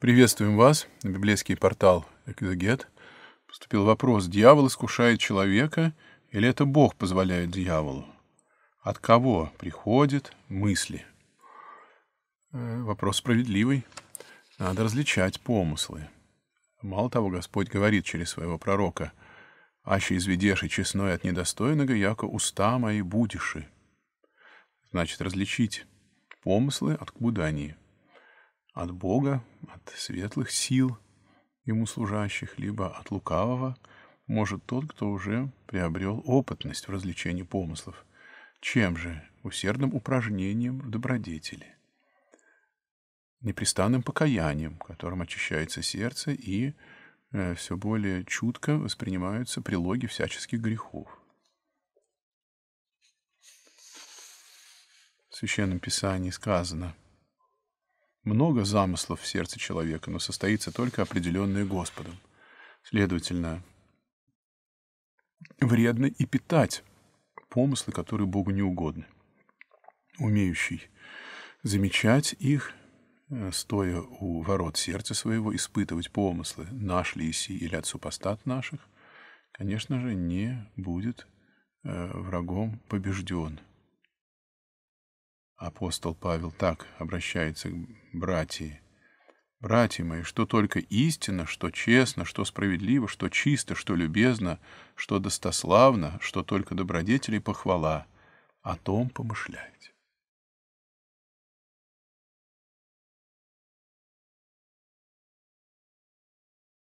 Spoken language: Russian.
Приветствуем вас на библейский портал Экзегет. Поступил вопрос, дьявол искушает человека или это Бог позволяет дьяволу? От кого приходят мысли? Э, вопрос справедливый. Надо различать помыслы. Мало того, Господь говорит через своего пророка, «Аще изведешь и честной от недостойного, яко уста мои будеши». Значит, различить помыслы, откуда они – от Бога, от светлых сил, ему служащих, либо от лукавого, может тот, кто уже приобрел опытность в развлечении помыслов. Чем же? Усердным упражнением в добродетели. Непрестанным покаянием, которым очищается сердце и э, все более чутко воспринимаются прилоги всяческих грехов. В Священном Писании сказано – много замыслов в сердце человека, но состоится только определенные Господом. Следовательно, вредно и питать помыслы, которые Богу не угодны. Умеющий замечать их, э, стоя у ворот сердца своего, испытывать помыслы, наш ли Иси или от супостат наших, конечно же, не будет э, врагом побежден. Апостол Павел так обращается к братьям. Братья мои, что только истинно, что честно, что справедливо, что чисто, что любезно, что достославно, что только добродетели похвала, о том помышляйте.